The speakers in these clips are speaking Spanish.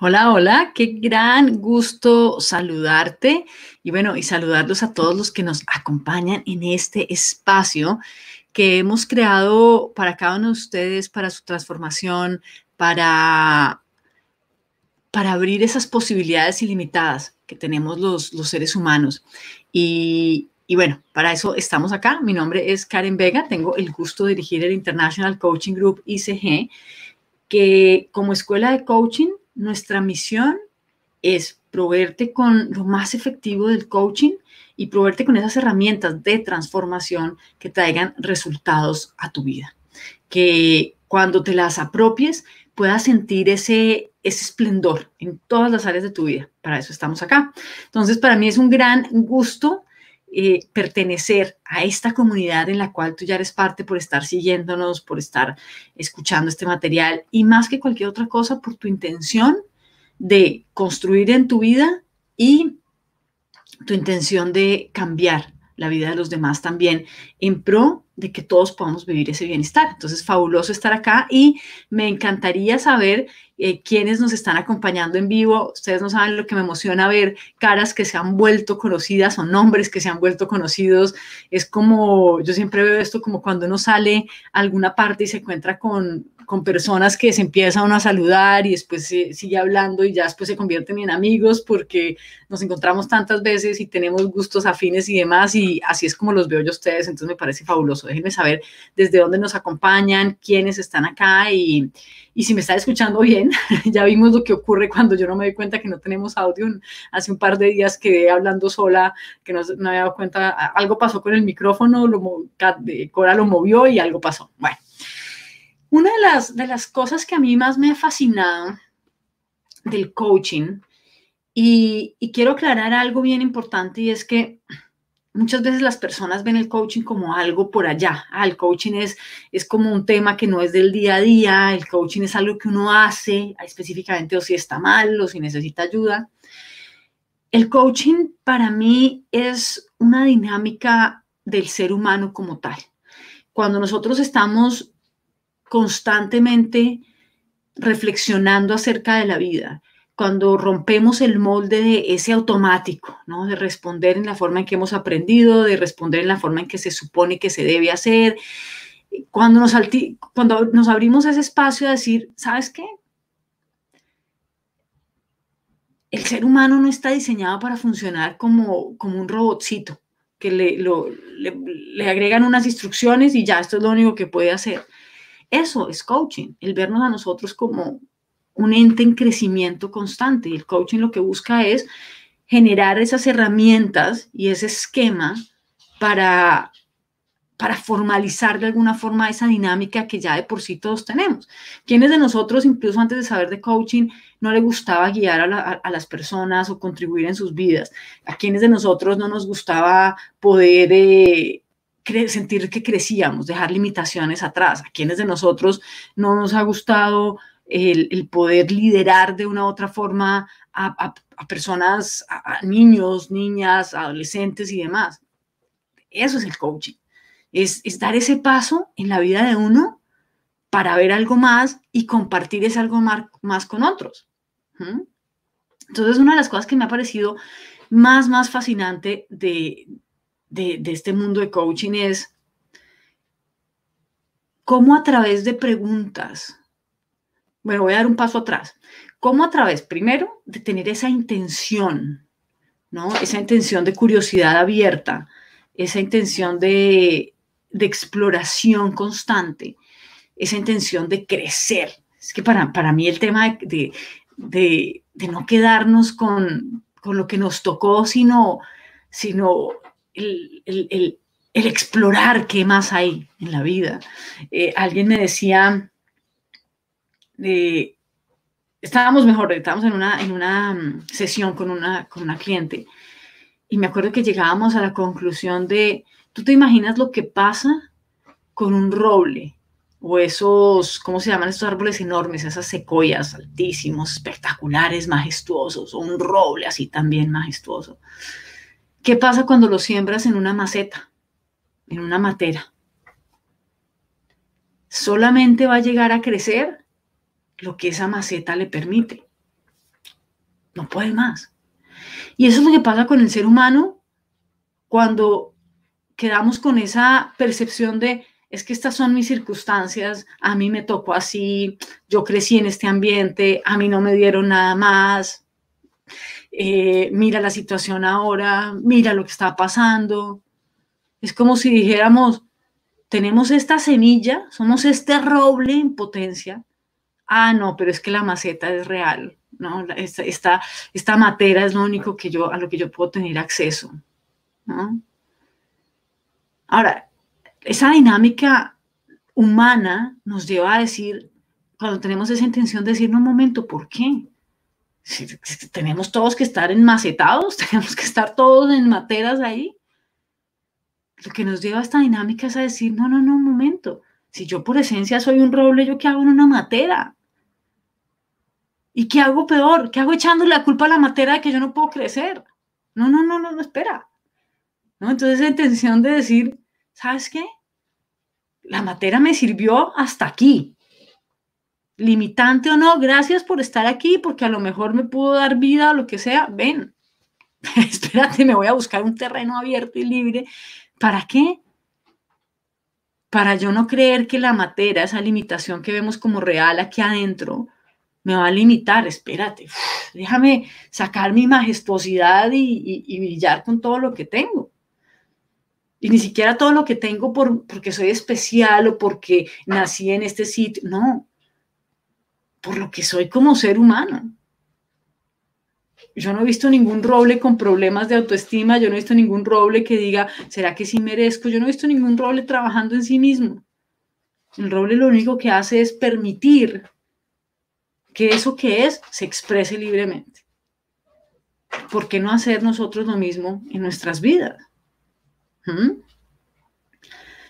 Hola, hola, qué gran gusto saludarte y bueno, y saludarlos a todos los que nos acompañan en este espacio que hemos creado para cada uno de ustedes, para su transformación, para, para abrir esas posibilidades ilimitadas que tenemos los, los seres humanos. Y, y bueno, para eso estamos acá. Mi nombre es Karen Vega, tengo el gusto de dirigir el International Coaching Group ICG, que como escuela de coaching nuestra misión es proveerte con lo más efectivo del coaching y proveerte con esas herramientas de transformación que traigan resultados a tu vida. Que cuando te las apropies puedas sentir ese, ese esplendor en todas las áreas de tu vida. Para eso estamos acá. Entonces, para mí es un gran gusto eh, pertenecer a esta comunidad en la cual tú ya eres parte por estar siguiéndonos, por estar escuchando este material y más que cualquier otra cosa por tu intención de construir en tu vida y tu intención de cambiar la vida de los demás también en pro de que todos podamos vivir ese bienestar. Entonces, fabuloso estar acá y me encantaría saber eh, quiénes nos están acompañando en vivo. Ustedes no saben lo que me emociona ver caras que se han vuelto conocidas o nombres que se han vuelto conocidos. Es como, yo siempre veo esto como cuando uno sale a alguna parte y se encuentra con con personas que se empieza uno a saludar y después se sigue hablando y ya después se convierten en amigos porque nos encontramos tantas veces y tenemos gustos afines y demás y así es como los veo yo a ustedes, entonces me parece fabuloso. Déjenme saber desde dónde nos acompañan, quiénes están acá y, si me está escuchando bien, ya vimos lo que ocurre cuando yo no me doy cuenta que no tenemos audio. Hace un par de días quedé hablando sola, que no, me había dado cuenta, algo pasó con el micrófono, lo, Cora lo movió y algo pasó. Bueno de las cosas que a mí más me ha fascinado del coaching, y, quiero aclarar algo bien importante, y es que muchas veces las personas ven el coaching como algo por allá. al ah, el coaching es, es como un tema que no es del día a día, el coaching es algo que uno hace ah, específicamente o si está mal o si necesita ayuda. El coaching para mí es una dinámica del ser humano como tal. Cuando nosotros estamos constantemente reflexionando acerca de la vida, cuando rompemos el molde de ese automático, de responder en la forma en que hemos aprendido, de responder en la forma en que se supone que se debe hacer, cuando nos, cuando nos abrimos ese espacio a decir, ¿sabes qué? El ser humano no está diseñado para funcionar como, un robotcito, que le agregan unas instrucciones y ya, esto es lo único que puede hacer eso es coaching, el vernos a nosotros como un ente en crecimiento constante. Y el coaching lo que busca es generar esas herramientas y ese esquema para, para formalizar de alguna forma esa dinámica que ya de por sí todos tenemos. ¿Quiénes de nosotros, incluso antes de saber de coaching, no le gustaba guiar a, las personas o contribuir en sus vidas? ¿A quiénes de nosotros no nos gustaba poder... Eh, sentir que crecíamos, dejar limitaciones atrás. ¿A quienes de nosotros no nos ha gustado el, poder liderar de una u otra forma a, personas, a, niños, niñas, adolescentes y demás? Eso es el coaching. Es, es dar ese paso en la vida de uno para ver algo más y compartir ese algo más, con otros. ¿Mm? Entonces, una de las cosas que me ha parecido más, más fascinante de, de, este mundo de coaching es cómo a través de preguntas, bueno, voy a dar un paso atrás, cómo a través, primero, de tener esa intención, ¿no? Esa intención de curiosidad abierta, esa intención de, exploración constante, esa intención de crecer. Es que para, para mí el tema de, no quedarnos con, lo que nos tocó, sino, sino el, explorar qué más hay en la vida. Eh, alguien me decía, eh, estábamos mejor, estábamos en una, en una mm, sesión con una, cliente y me acuerdo que llegábamos a la conclusión de, ¿tú te imaginas lo que pasa con un roble? O esos, ¿cómo se llaman estos árboles enormes? Esas secoyas altísimos, espectaculares, majestuosos, o un roble así también majestuoso. ¿Qué pasa cuando lo siembras en una maceta, en una matera? Solamente va a llegar a crecer lo que esa maceta le permite. No puede más. Y eso es lo que pasa con el ser humano cuando quedamos con esa percepción de es que estas son mis circunstancias, a mí me tocó así, yo crecí en este ambiente, a mí no me dieron nada más. Eh, mira la situación ahora, mira lo que está pasando. Es como si dijéramos, tenemos esta semilla, somos este roble en potencia. Ah, no, pero es que la maceta es real, ¿no? Esta, esta, es lo único que yo, a lo que yo puedo tener acceso, Ahora, esa dinámica humana nos lleva a decir, cuando tenemos esa intención, de decir, no, un momento, ¿por qué? tenemos todos que estar enmacetados, tenemos que estar todos en materas ahí. Lo que nos lleva a esta dinámica es a decir, no, no, no, un momento. Si yo por esencia soy un roble, ¿yo qué hago en una matera? ¿Y qué hago peor? ¿Qué hago echando la culpa a la matera de que yo no puedo crecer? No, no, no, no, no, espera. ¿No? Entonces la intención de decir, ¿sabes qué? La matera me sirvió hasta aquí limitante o no, gracias por estar aquí, porque a lo mejor me pudo dar vida o lo que sea, ven, espérate, me voy a buscar un terreno abierto y libre. ¿Para qué? Para yo no creer que la materia, esa limitación que vemos como real aquí adentro, me va a limitar, espérate, déjame sacar mi majestuosidad y, brillar con todo lo que tengo y ni siquiera todo lo que tengo por, porque soy especial o porque nací en este sitio. No, por lo que soy como ser humano. Yo no he visto ningún roble con problemas de autoestima, yo no he visto ningún roble que diga, ¿será que sí merezco? Yo no he visto ningún roble trabajando en sí mismo. El roble lo único que hace es permitir que eso que es se exprese libremente. ¿Por qué no hacer nosotros lo mismo en nuestras vidas? ¿Mm?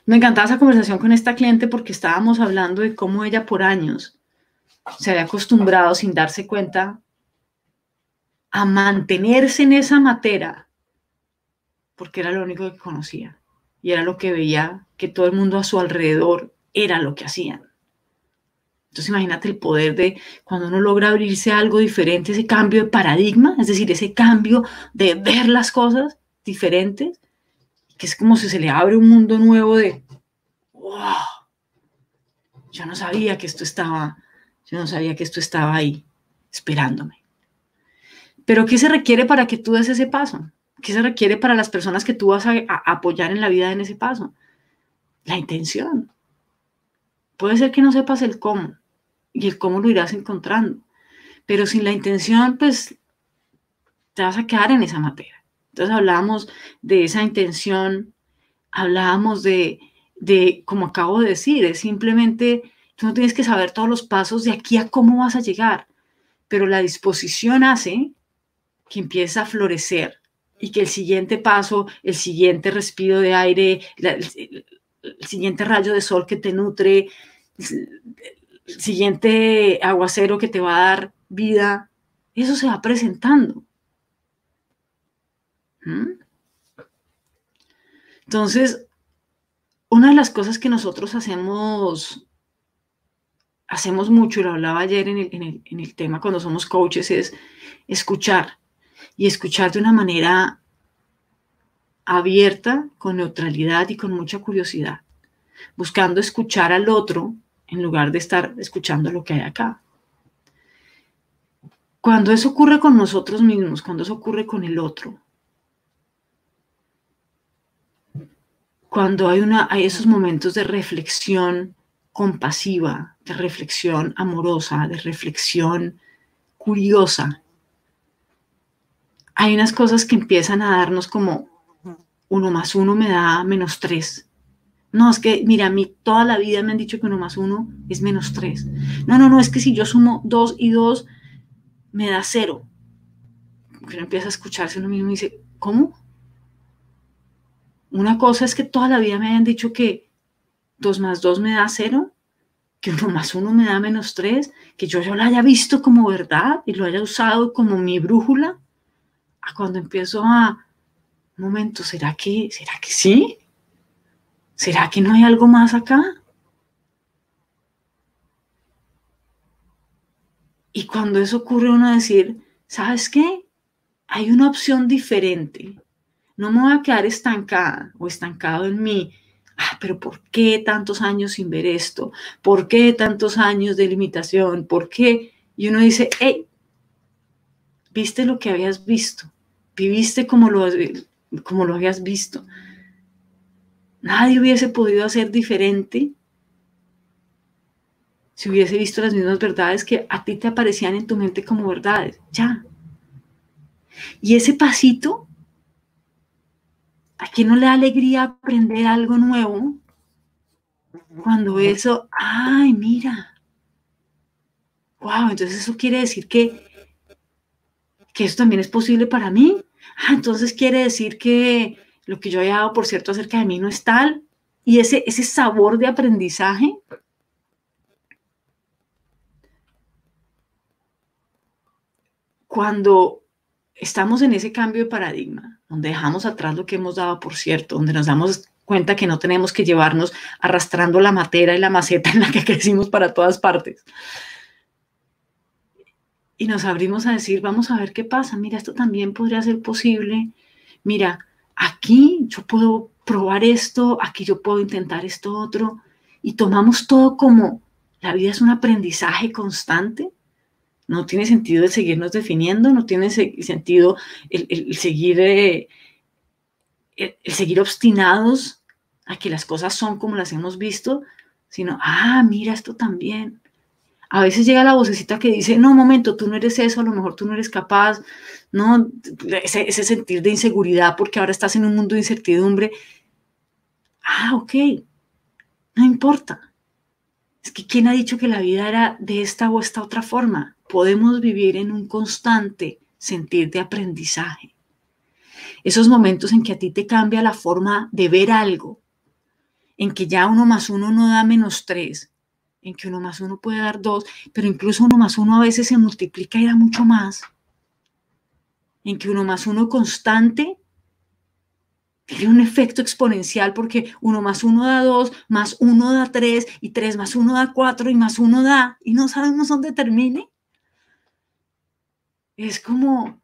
Me encantaba esa conversación con esta cliente porque estábamos hablando de cómo ella por años se había acostumbrado sin darse cuenta a mantenerse en esa materia, porque era lo único que conocía y era lo que veía que todo el mundo a su alrededor era lo que hacían. Entonces imagínate el poder de cuando uno logra abrirse a algo diferente, ese cambio de paradigma, es decir, ese cambio de ver las cosas diferentes, que es como si se le abre un mundo nuevo de, wow, yo no sabía que esto estaba yo no sabía que esto estaba ahí esperándome. Pero ¿qué se requiere para que tú des ese paso? ¿Qué se requiere para las personas que tú vas a, apoyar en la vida en ese paso? La intención. Puede ser que no sepas el cómo y el cómo lo irás encontrando, pero sin la intención, pues te vas a quedar en esa materia. Entonces hablábamos de esa intención, hablábamos de, de como acabo de decir, es simplemente Tú no tienes que saber todos los pasos de aquí a cómo vas a llegar, pero la disposición hace que empiece a florecer y que el siguiente paso, el siguiente respiro de aire, el, siguiente rayo de sol que te nutre, el siguiente aguacero que te va a dar vida, eso se va presentando. ¿Mm? Entonces, una de las cosas que nosotros hacemos hacemos mucho, lo hablaba ayer en el, tema cuando somos coaches, es escuchar y escuchar de una manera abierta, con neutralidad y con mucha curiosidad, buscando escuchar al otro en lugar de estar escuchando lo que hay acá. Cuando eso ocurre con nosotros mismos, cuando eso ocurre con el otro, cuando hay, una, hay esos momentos de reflexión compasiva, de reflexión amorosa, de reflexión curiosa. Hay unas cosas que empiezan a darnos como uno más uno me da menos tres. No, es que, mira, a mí toda la vida me han dicho que uno más uno es menos tres. No, no, no, es que si yo sumo dos y dos, me da cero. Que uno empieza a escucharse uno mismo y dice, ¿cómo? Una cosa es que toda la vida me hayan dicho que dos más dos me da cero que uno más uno me da menos tres, que yo ya lo haya visto como verdad y lo haya usado como mi brújula, a cuando empiezo a, un momento, ¿será que, ¿será que sí? ¿Será que no hay algo más acá? Y cuando eso ocurre, uno decir, ¿sabes qué? Hay una opción diferente. No me voy a quedar estancada o estancado en mi Ah, pero ¿por qué tantos años sin ver esto? ¿Por qué tantos años de limitación? ¿Por qué? Y uno dice, hey, viste lo que habías visto, viviste como lo, como lo habías visto. Nadie hubiese podido hacer diferente si hubiese visto las mismas verdades que a ti te aparecían en tu mente como verdades. Ya. Y ese pasito ¿A quién no le da alegría aprender algo nuevo? Cuando eso, ay, mira. Wow, entonces eso quiere decir que, que eso también es posible para mí. Ah, entonces quiere decir que lo que yo he dado por cierto acerca de mí no es tal. Y ese, ese sabor de aprendizaje cuando estamos en ese cambio de paradigma, donde dejamos atrás lo que hemos dado por cierto, donde nos damos cuenta que no tenemos que llevarnos arrastrando la matera y la maceta en la que crecimos para todas partes. Y nos abrimos a decir, vamos a ver qué pasa, mira, esto también podría ser posible, mira, aquí yo puedo probar esto, aquí yo puedo intentar esto otro, y tomamos todo como la vida es un aprendizaje constante no tiene sentido el seguirnos definiendo, no tiene sentido el, seguir, eh, el, seguir obstinados a que las cosas son como las hemos visto, sino, ah, mira esto también. A veces llega la vocecita que dice, no, momento, tú no eres eso, a lo mejor tú no eres capaz, ¿no? Ese, ese sentir de inseguridad porque ahora estás en un mundo de incertidumbre. Ah, ok, no importa. Es que ¿quién ha dicho que la vida era de esta o esta otra forma? Podemos vivir en un constante sentir de aprendizaje. Esos momentos en que a ti te cambia la forma de ver algo, en que ya uno más uno no da menos tres, en que uno más uno puede dar dos, pero incluso uno más uno a veces se multiplica y da mucho más, en que uno más uno constante tiene un efecto exponencial porque uno más uno da dos, más uno da tres, y tres más uno da cuatro, y más uno da y no sabemos dónde termine. Es como,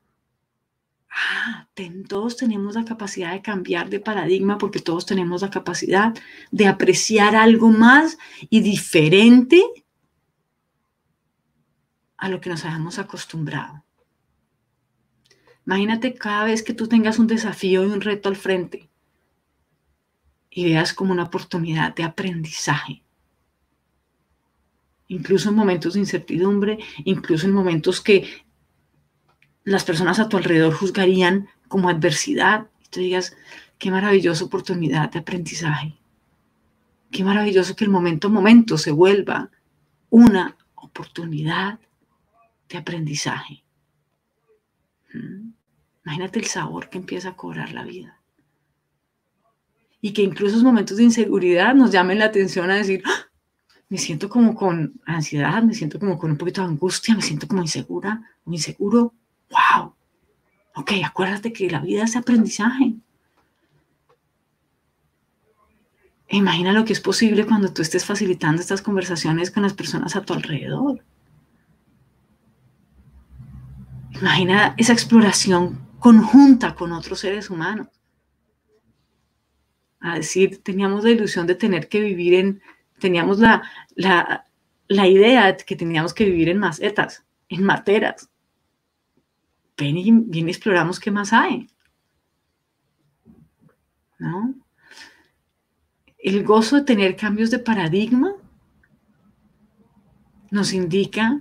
ah, todos tenemos la capacidad de cambiar de paradigma porque todos tenemos la capacidad de apreciar algo más y diferente a lo que nos habíamos acostumbrado. Imagínate cada vez que tú tengas un desafío y un reto al frente y veas como una oportunidad de aprendizaje. Incluso en momentos de incertidumbre, incluso en momentos que las personas a tu alrededor juzgarían como adversidad, y tú digas, qué maravillosa oportunidad de aprendizaje. Qué maravilloso que el momento a momento se vuelva una oportunidad de aprendizaje. Mm. Imagínate el sabor que empieza a cobrar la vida. Y que incluso esos momentos de inseguridad nos llamen la atención a decir, ah, me siento como con ansiedad, me siento como con un poquito de angustia, me siento como insegura, muy inseguro. ¡Wow! Ok, acuérdate que la vida es aprendizaje. E imagina lo que es posible cuando tú estés facilitando estas conversaciones con las personas a tu alrededor. Imagina esa exploración conjunta con otros seres humanos. A decir, teníamos la ilusión de tener que vivir en, teníamos la, la, idea de que teníamos que vivir en macetas, en materas. Ven y bien exploramos qué más hay. ¿No? El gozo de tener cambios de paradigma nos indica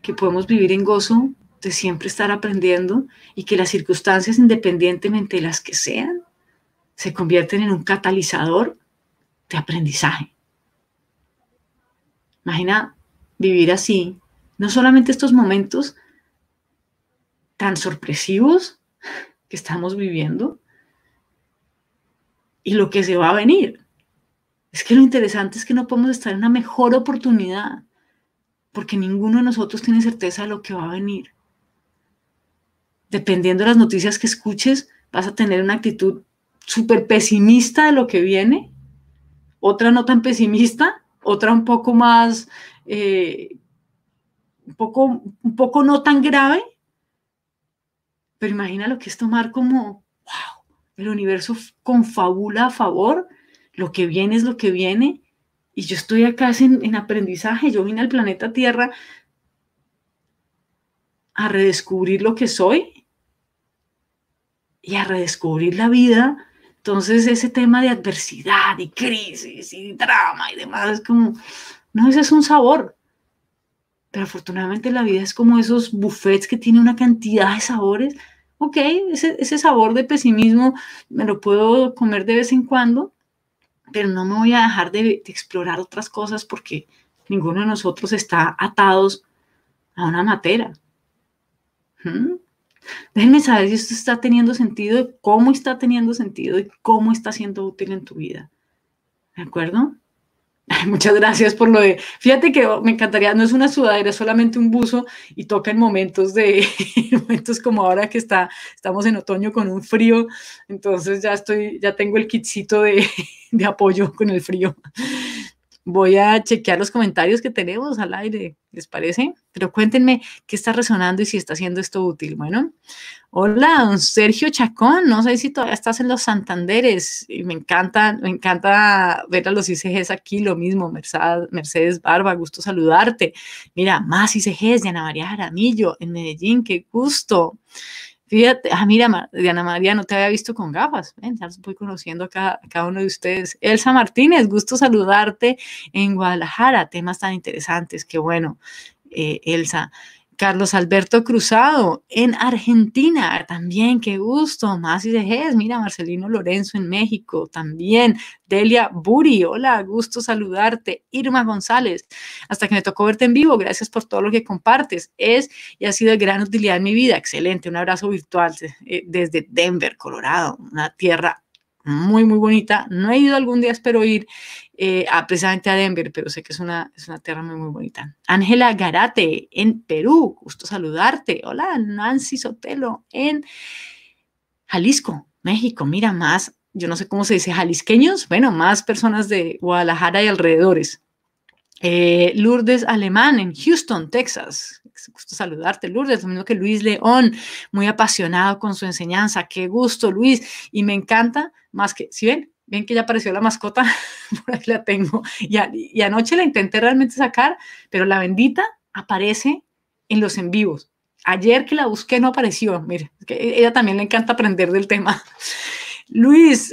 que podemos vivir en gozo de siempre estar aprendiendo y que las circunstancias, independientemente de las que sean, se convierten en un catalizador de aprendizaje. Imagina vivir así, no solamente estos momentos tan sorpresivos que estamos viviendo y lo que se va a venir. Es que lo interesante es que no podemos estar en una mejor oportunidad porque ninguno de nosotros tiene certeza de lo que va a venir dependiendo de las noticias que escuches, vas a tener una actitud súper pesimista de lo que viene, otra no tan pesimista, otra un poco más, eh, un, poco, un poco no tan grave. Pero imagina lo que es tomar como, wow, el universo confabula a favor, lo que viene es lo que viene, y yo estoy acá en, en aprendizaje, yo vine al planeta Tierra a redescubrir lo que soy y a redescubrir la vida. Entonces ese tema de adversidad y crisis y drama y demás es como, no, ese es un sabor. Pero afortunadamente la vida es como esos buffets que tiene una cantidad de sabores. Ok, ese, sabor de pesimismo me lo puedo comer de vez en cuando, pero no me voy a dejar de, explorar otras cosas porque ninguno de nosotros está atados a una matera. ¿Mm? Déjenme saber si esto está teniendo sentido, cómo está teniendo sentido y cómo está siendo útil en tu vida. ¿De acuerdo? Muchas gracias por lo de. Fíjate que me encantaría, no es una sudadera, es solamente un buzo y toca en momentos de momentos como ahora que está, estamos en otoño con un frío. Entonces ya estoy, ya tengo el kitcito de, de apoyo con el frío voy a chequear los comentarios que tenemos al aire, ¿les parece? Pero cuéntenme qué está resonando y si está haciendo esto útil. Bueno, hola, don Sergio Chacón, no sé si todavía estás en los Santanderes y me encanta, me encanta ver a los ICGs aquí, lo mismo, Mercedes Barba, gusto saludarte. Mira, más ICGs de Ana María Jaramillo en Medellín, qué gusto. Fíjate, ah, mira, Diana María, no te había visto con gafas. Ven, ya voy conociendo a cada, uno de ustedes. Elsa Martínez, gusto saludarte en Guadalajara. Temas tan interesantes, qué bueno, eh, Elsa. Carlos Alberto Cruzado en Argentina, también, qué gusto. Más y dejes, mira, Marcelino Lorenzo en México, también. Delia Buri, hola, gusto saludarte. Irma González, hasta que me tocó verte en vivo, gracias por todo lo que compartes. Es y ha sido de gran utilidad en mi vida. Excelente, un abrazo virtual eh, desde Denver, Colorado, una tierra muy, muy bonita. No he ido algún día, espero ir eh, a, precisamente a Denver, pero sé que es una, es una tierra muy, muy bonita. Ángela Garate, en Perú, gusto saludarte. Hola, Nancy Sotelo, en Jalisco, México. Mira, más, yo no sé cómo se dice, jalisqueños, bueno, más personas de Guadalajara y alrededores. Eh, Lourdes Alemán, en Houston, Texas gusto saludarte, Lourdes, lo mismo que Luis León, muy apasionado con su enseñanza. Qué gusto, Luis. Y me encanta, más que, si ven, ven que ya apareció la mascota, por ahí la tengo. Y, anoche la intenté realmente sacar, pero la bendita aparece en los en vivos. Ayer que la busqué no apareció. Mire, ella también le encanta aprender del tema. Luis,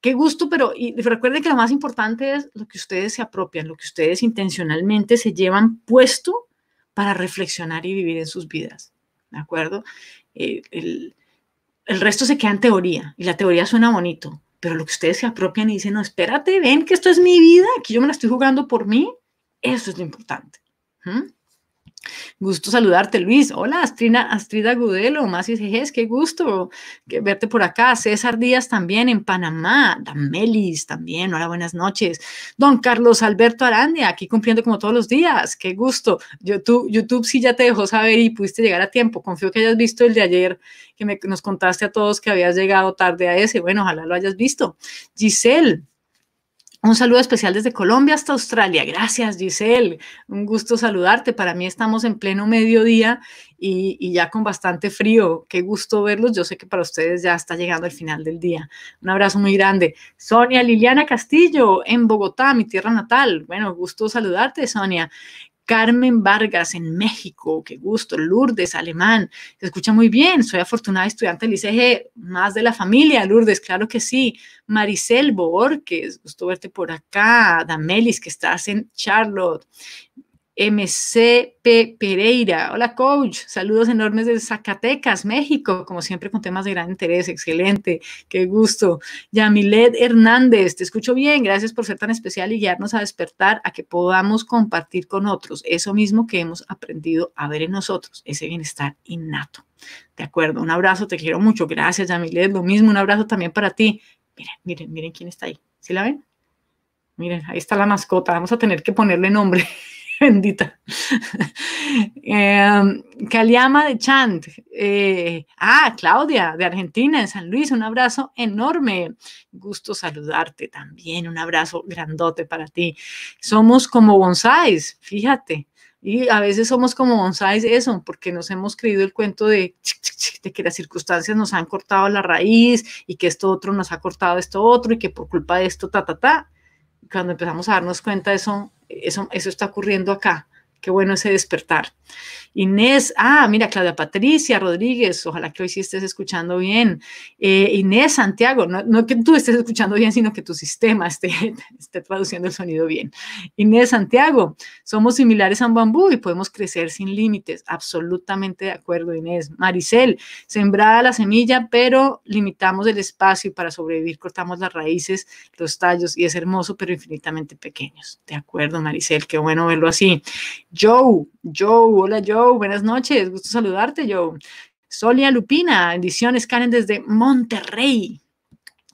qué gusto, pero y recuerde que lo más importante es lo que ustedes se apropian, lo que ustedes intencionalmente se llevan puesto para reflexionar y vivir en sus vidas. ¿De acuerdo? Eh, el, resto se queda en teoría y la teoría suena bonito, pero lo que ustedes se apropian y dicen, no, espérate, ven que esto es mi vida, que yo me la estoy jugando por mí, eso es lo importante. Gusto saludarte, Luis. Hola, Astrina, Astrida Gudelo, más CGS, qué gusto verte por acá. César Díaz también en Panamá, Damelis también, hola, buenas noches. Don Carlos Alberto Arandia, aquí cumpliendo como todos los días, qué gusto. YouTube, YouTube sí ya te dejó saber y pudiste llegar a tiempo. Confío que hayas visto el de ayer, que nos contaste a todos que habías llegado tarde a ese. Bueno, ojalá lo hayas visto. Giselle, un saludo especial desde Colombia hasta Australia. Gracias, Giselle. Un gusto saludarte. Para mí estamos en pleno mediodía y, ya con bastante frío. Qué gusto verlos. Yo sé que para ustedes ya está llegando el final del día. Un abrazo muy grande. Sonia Liliana Castillo, en Bogotá, mi tierra natal. Bueno, gusto saludarte, Sonia. Carmen Vargas en México, qué gusto, Lourdes, alemán, se escucha muy bien, soy afortunada estudiante del ICG, más de la familia, Lourdes, claro que sí, Maricel Borges, gusto verte por acá, Damelis, que estás en Charlotte, MCP Pereira. Hola, coach. Saludos enormes de Zacatecas, México, como siempre con temas de gran interés. Excelente. Qué gusto. Yamilet Hernández, te escucho bien. Gracias por ser tan especial y guiarnos a despertar, a que podamos compartir con otros eso mismo que hemos aprendido a ver en nosotros, ese bienestar innato. De acuerdo. Un abrazo, te quiero mucho. Gracias, Yamilet. Lo mismo, un abrazo también para ti. Miren, miren, miren quién está ahí. ¿Sí la ven? Miren, ahí está la mascota. Vamos a tener que ponerle nombre. bendita. eh, em, Kaliama de Chant. Eh, ah, Claudia de Argentina, de San Luis, un abrazo enorme. Gusto saludarte también, un abrazo grandote para ti. Somos como bonsáis, fíjate. Y a veces somos como bonsáis eso, porque nos hemos creído el cuento de, de, que las circunstancias nos han cortado la raíz y que esto otro nos ha cortado esto otro y que por culpa de esto, ta, ta, ta. Cuando empezamos a darnos cuenta de eso, eso, eso está ocurriendo acá. Qué bueno ese despertar. Inés, ah, mira, Claudia Patricia Rodríguez, ojalá que hoy sí estés escuchando bien. Eh, Inés Santiago, no, que tú estés escuchando bien, sino que tu sistema esté, esté traduciendo el sonido bien. Inés Santiago, somos similares a un bambú y podemos crecer sin límites. Absolutamente de acuerdo, Inés. Maricel, sembrada la semilla, pero limitamos el espacio y para sobrevivir cortamos las raíces, los tallos y es hermoso, pero infinitamente pequeños. De acuerdo, Maricel, qué bueno verlo así. Joe, Joe, hola Joe, buenas noches, gusto saludarte Joe. Solia Lupina, bendiciones Karen desde Monterrey.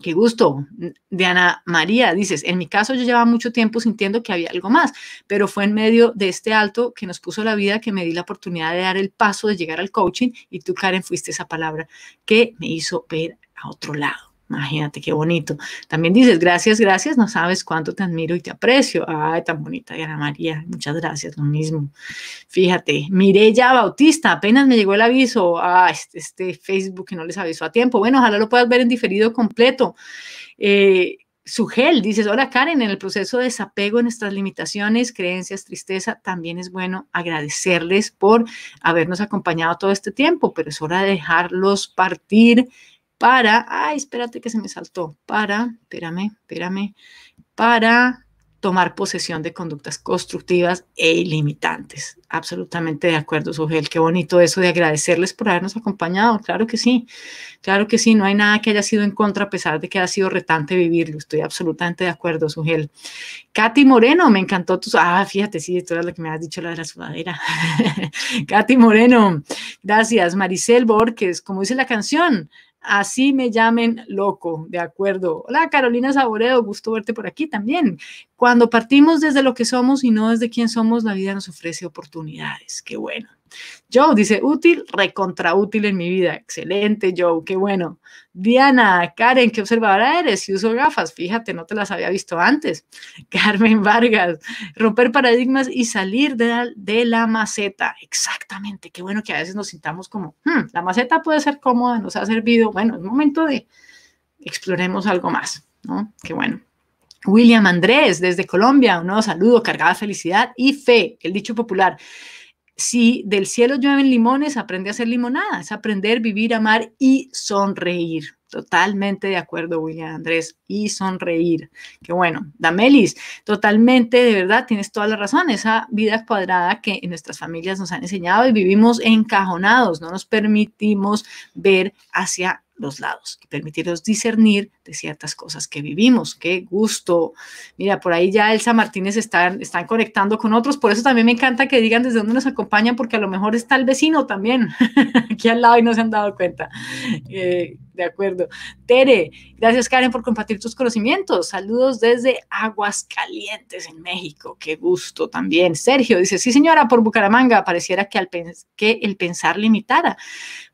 Qué gusto. Diana María, dices, en mi caso yo llevaba mucho tiempo sintiendo que había algo más, pero fue en medio de este alto que nos puso la vida que me di la oportunidad de dar el paso de llegar al coaching y tú, Karen, fuiste esa palabra que me hizo ver a otro lado. Imagínate qué bonito. También dices, gracias, gracias, no sabes cuánto te admiro y te aprecio. Ay, tan bonita Diana María, muchas gracias, lo mismo. Fíjate, Mireya Bautista, apenas me llegó el aviso. Ah, este, este Facebook que no les avisó a tiempo. Bueno, ojalá lo puedas ver en diferido completo. Eh, Sugel, dices, Ahora Karen, en el proceso de desapego en nuestras limitaciones, creencias, tristeza, también es bueno agradecerles por habernos acompañado todo este tiempo, pero es hora de dejarlos partir para, ay, espérate que se me saltó, para, espérame, espérame, para tomar posesión de conductas constructivas e ilimitantes. Absolutamente de acuerdo, Sugel, Qué bonito eso de agradecerles por habernos acompañado. Claro que sí, claro que sí. No hay nada que haya sido en contra, a pesar de que ha sido retante vivirlo. Estoy absolutamente de acuerdo, Sugel, Katy Moreno, me encantó tu, Ah, fíjate, sí, esto lo que me has dicho, la de la sudadera. Katy Moreno, gracias. Maricel Borges, como dice la canción, Así me llamen loco, de acuerdo. Hola Carolina Saboreo, gusto verte por aquí también. Cuando partimos desde lo que somos y no desde quién somos, la vida nos ofrece oportunidades. Qué bueno. Joe dice, útil, útil en mi vida. Excelente, Joe, qué bueno. Diana, Karen, qué observadora eres. Si uso gafas, fíjate, no te las había visto antes. Carmen Vargas, romper paradigmas y salir de la, maceta. Exactamente, qué bueno que a veces nos sintamos como, hmm, la maceta puede ser cómoda, nos ha servido. Bueno, es momento de exploremos algo más, ¿no? Qué bueno. William Andrés, desde Colombia, un nuevo saludo, cargada de felicidad y fe, el dicho popular. Si del cielo llueven limones, aprende a hacer limonada, es aprender, vivir, amar y sonreír. Totalmente de acuerdo, William Andrés, y sonreír. Qué bueno. Damelis, totalmente, de verdad, tienes toda la razón. Esa vida cuadrada que nuestras familias nos han enseñado y vivimos encajonados, no nos permitimos ver hacia los lados, y permitirnos discernir de ciertas cosas que vivimos. Qué gusto. Mira, por ahí ya Elsa Martínez están, están conectando con otros, por eso también me encanta que digan desde dónde nos acompañan, porque a lo mejor está el vecino también aquí al lado y no se han dado cuenta. Eh, de acuerdo. Tere, gracias Karen por compartir tus conocimientos. Saludos desde Aguascalientes, en México. Qué gusto también. Sergio dice, sí señora, por Bucaramanga, pareciera que, que el pensar limitara,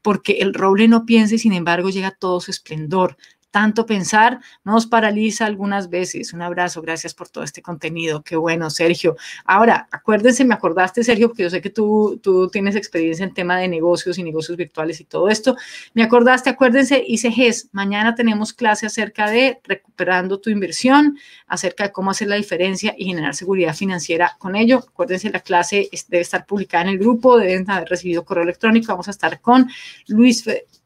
porque el roble no piensa y sin embargo llega todo su esplendor tanto pensar nos paraliza algunas veces. Un abrazo, gracias por todo este contenido. Qué bueno, Sergio. Ahora, acuérdense, me acordaste, Sergio, porque yo sé que tú, tú tienes experiencia en tema de negocios y negocios virtuales y todo esto. Me acordaste, acuérdense, ICGES, mañana tenemos clase acerca de recuperando tu inversión, acerca de cómo hacer la diferencia y generar seguridad financiera con ello. Acuérdense, la clase debe estar publicada en el grupo, deben haber recibido correo electrónico. Vamos a estar con Luis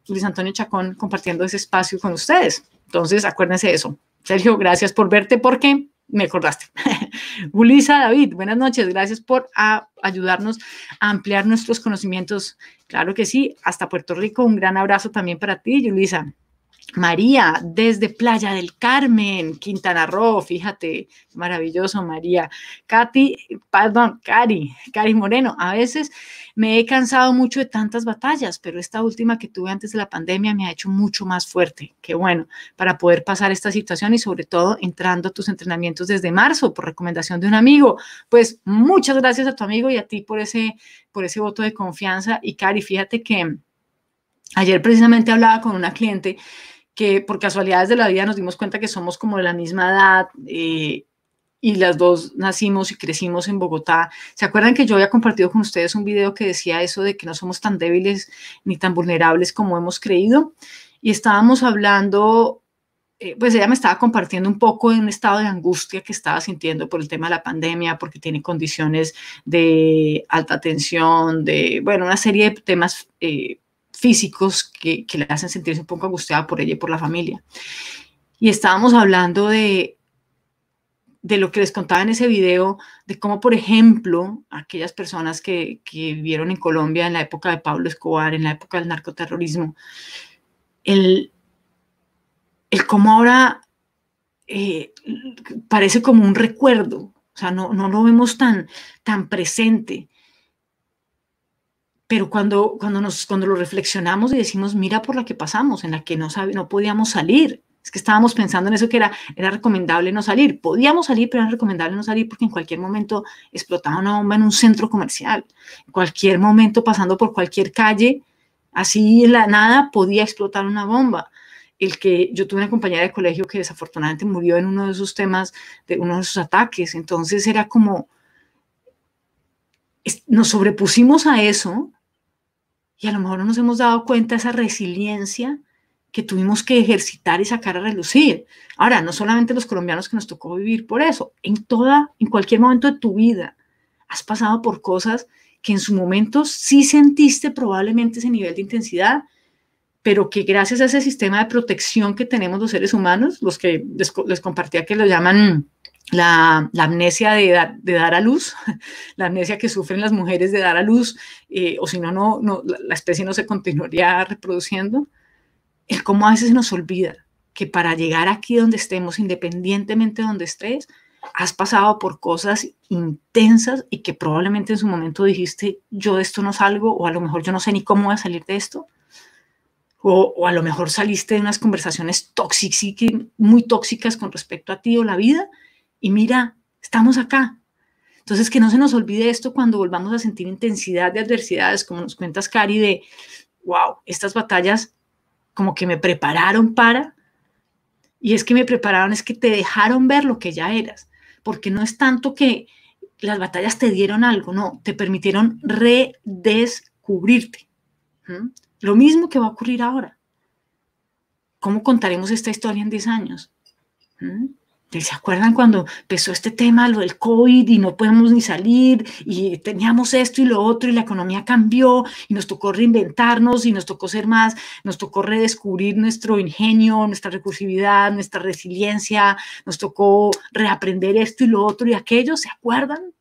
Luis Antonio Chacón compartiendo ese espacio con ustedes. Entonces, acuérdense de eso. Sergio, gracias por verte porque me acordaste. Ulisa David, buenas noches. Gracias por ayudarnos a ampliar nuestros conocimientos. Claro que sí. Hasta Puerto Rico. Un gran abrazo también para ti, Ulisa. María, desde Playa del Carmen, Quintana Roo, fíjate, maravilloso María. Katy, perdón, Cari, Cari Moreno, a veces me he cansado mucho de tantas batallas, pero esta última que tuve antes de la pandemia me ha hecho mucho más fuerte, qué bueno, para poder pasar esta situación y sobre todo entrando a tus entrenamientos desde marzo por recomendación de un amigo. Pues muchas gracias a tu amigo y a ti por ese, por ese voto de confianza. Y Cari, fíjate que ayer precisamente hablaba con una cliente que por casualidades de la vida nos dimos cuenta que somos como de la misma edad eh, y las dos nacimos y crecimos en Bogotá. ¿Se acuerdan que yo había compartido con ustedes un video que decía eso de que no somos tan débiles ni tan vulnerables como hemos creído? Y estábamos hablando, eh, pues ella me estaba compartiendo un poco de un estado de angustia que estaba sintiendo por el tema de la pandemia, porque tiene condiciones de alta tensión, de, bueno, una serie de temas. Eh, físicos que, le hacen sentirse un poco angustiada por ella y por la familia. Y estábamos hablando de, de lo que les contaba en ese video, de cómo, por ejemplo, aquellas personas que, que, vivieron en Colombia en la época de Pablo Escobar, en la época del narcoterrorismo, el, el cómo ahora eh, parece como un recuerdo, o sea, no, lo vemos tan, tan presente. Pero cuando, cuando, nos, cuando lo reflexionamos y decimos, mira por la que pasamos, en la que no, no podíamos salir, es que estábamos pensando en eso que era, era recomendable no salir. Podíamos salir, pero era recomendable no salir porque en cualquier momento explotaba una bomba en un centro comercial. En cualquier momento, pasando por cualquier calle, así en la nada, podía explotar una bomba. El que yo tuve una compañera de colegio que desafortunadamente murió en uno de esos temas, de uno de sus ataques. Entonces era como, nos sobrepusimos a eso y a lo mejor no nos hemos dado cuenta de esa resiliencia que tuvimos que ejercitar y sacar a relucir. Ahora, no solamente los colombianos que nos tocó vivir por eso, en toda, en cualquier momento de tu vida has pasado por cosas que en su momento sí sentiste probablemente ese nivel de intensidad, pero que gracias a ese sistema de protección que tenemos los seres humanos, los que les, les compartía que lo llaman la, amnesia de, dar a luz, la amnesia que sufren las mujeres de dar a luz, eh, o si no, la especie no se continuaría reproduciendo, el cómo a veces nos olvida que para llegar aquí donde estemos, independientemente de donde estés, has pasado por cosas intensas y que probablemente en su momento dijiste, yo de esto no salgo, o a lo mejor yo no sé ni cómo voy a salir de esto, o, a lo mejor saliste de unas conversaciones tóxicas, muy tóxicas con respecto a ti o la vida, y mira, estamos acá. Entonces, que no se nos olvide esto cuando volvamos a sentir intensidad de adversidades, como nos cuentas, Cari, de, wow, estas batallas como que me prepararon para, y es que me prepararon, es que te dejaron ver lo que ya eras, porque no es tanto que las batallas te dieron algo, no, te permitieron redescubrirte. Lo mismo que va a ocurrir ahora. ¿Cómo contaremos esta historia en 10 años? Pues, ¿Se acuerdan cuando empezó este tema, lo del COVID y no podemos ni salir y teníamos esto y lo otro y la economía cambió y nos tocó reinventarnos y nos tocó ser más, nos tocó redescubrir nuestro ingenio, nuestra recursividad, nuestra resiliencia, nos tocó reaprender esto y lo otro y aquello? ¿Se acuerdan?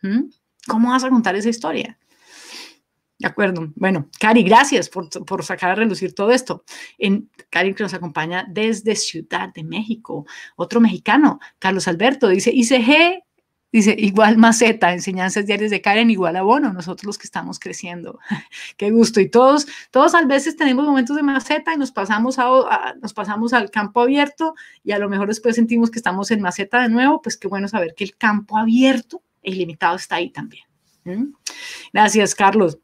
¿Mm? ¿Cómo vas a contar esa historia? De acuerdo. Bueno, Cari, gracias por, sacar a relucir todo esto. En, Cari que nos acompaña desde Ciudad de México. Otro mexicano, Carlos Alberto, dice ICG, dice igual maceta, enseñanzas diarias de Karen, igual abono, nosotros los que estamos creciendo. Qué gusto. Y todos, todos a veces tenemos momentos de maceta y nos pasamos, a, nos pasamos al campo abierto y a lo mejor después sentimos que estamos en maceta de nuevo, pues qué bueno saber que el campo abierto e ilimitado está ahí también. ¿Mm? Gracias, Carlos.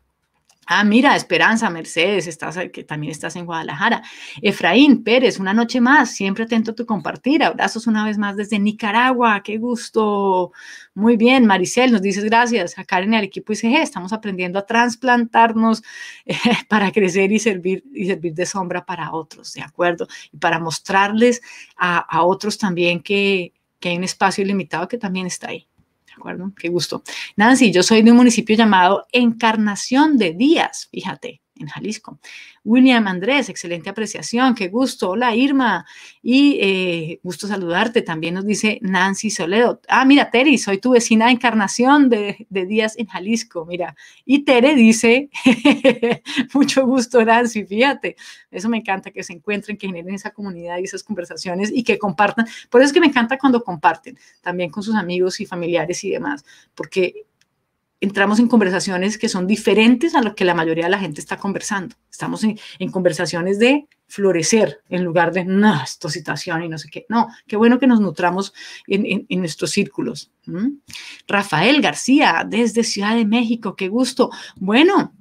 Ah, mira, Esperanza, Mercedes, estás, eh, que también estás en Guadalajara. Efraín Pérez, una noche más, siempre atento a tu compartir. Abrazos una vez más desde Nicaragua, qué gusto. Muy bien, Maricel, nos dices gracias a Karen y al equipo ICG. Estamos aprendiendo a trasplantarnos eh, para crecer y servir, y servir de sombra para otros, ¿de acuerdo? Y para mostrarles a, otros también que, que hay un espacio ilimitado que también está ahí acuerdo? Qué gusto. Nancy, yo soy de un municipio llamado Encarnación de Díaz, fíjate en Jalisco. William Andrés, excelente apreciación, qué gusto. Hola Irma, y eh, gusto saludarte. También nos dice Nancy Soledo. Ah, mira, Terry, soy tu vecina de encarnación de, de en Jalisco, mira. Y Tere dice, mucho gusto Nancy, fíjate, eso me encanta que se encuentren, que generen esa comunidad y esas conversaciones y que compartan. Por eso es que me encanta cuando comparten, también con sus amigos y familiares y demás, porque entramos en conversaciones que son diferentes a lo que la mayoría de la gente está conversando. Estamos en, conversaciones de florecer en lugar de, no, situación y no sé qué. No, qué bueno que nos nutramos en, nuestros círculos. Rafael García, desde Ciudad de México, qué gusto. Bueno,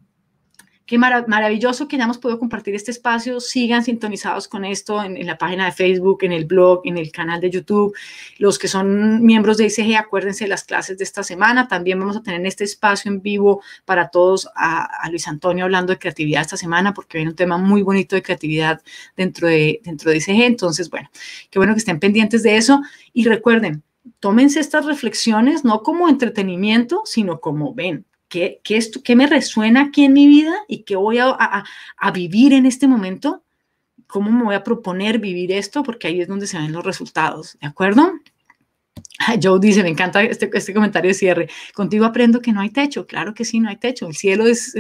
Qué maravilloso que hayamos podido compartir este espacio. Sigan sintonizados con esto en, la página de Facebook, en el blog, en el canal de YouTube. Los que son miembros de ICG, acuérdense de las clases de esta semana. También vamos a tener este espacio en vivo para todos a, Luis Antonio hablando de creatividad esta semana, porque viene un tema muy bonito de creatividad dentro de, dentro de ICG. Entonces, bueno, qué bueno que estén pendientes de eso. Y recuerden, tómense estas reflexiones no como entretenimiento, sino como ven, ¿qué, esto, me resuena aquí en mi vida y qué voy a, a, a vivir en este momento? ¿Cómo me voy a proponer vivir esto? Porque ahí es donde se ven los resultados, ¿de acuerdo? Joe dice, me encanta este, este, comentario de cierre. Contigo aprendo que no hay techo. Claro que sí, no hay techo. El cielo es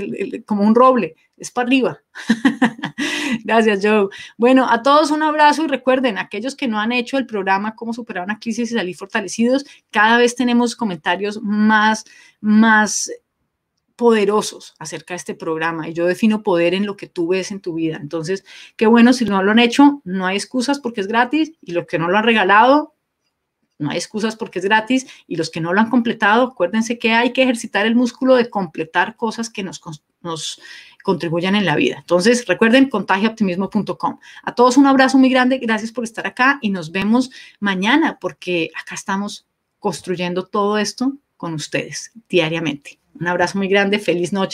como un roble, es para arriba. Gracias, Joe. Bueno, a todos un abrazo y recuerden, aquellos que no han hecho el programa Cómo superar una crisis y salir fortalecidos, cada vez tenemos comentarios más, más poderosos acerca de este programa y yo defino poder en lo que tú ves en tu vida. Entonces, qué bueno, si no lo han hecho, no hay excusas porque es gratis y los que no lo han regalado, no hay excusas porque es gratis y los que no lo han completado, acuérdense que hay que ejercitar el músculo de completar cosas que nos, contribuyan en la vida. Entonces, recuerden contagiooptimismo.com. A todos un abrazo muy grande, gracias por estar acá y nos vemos mañana porque acá estamos construyendo todo esto con ustedes diariamente. Un abrazo muy grande, feliz noche.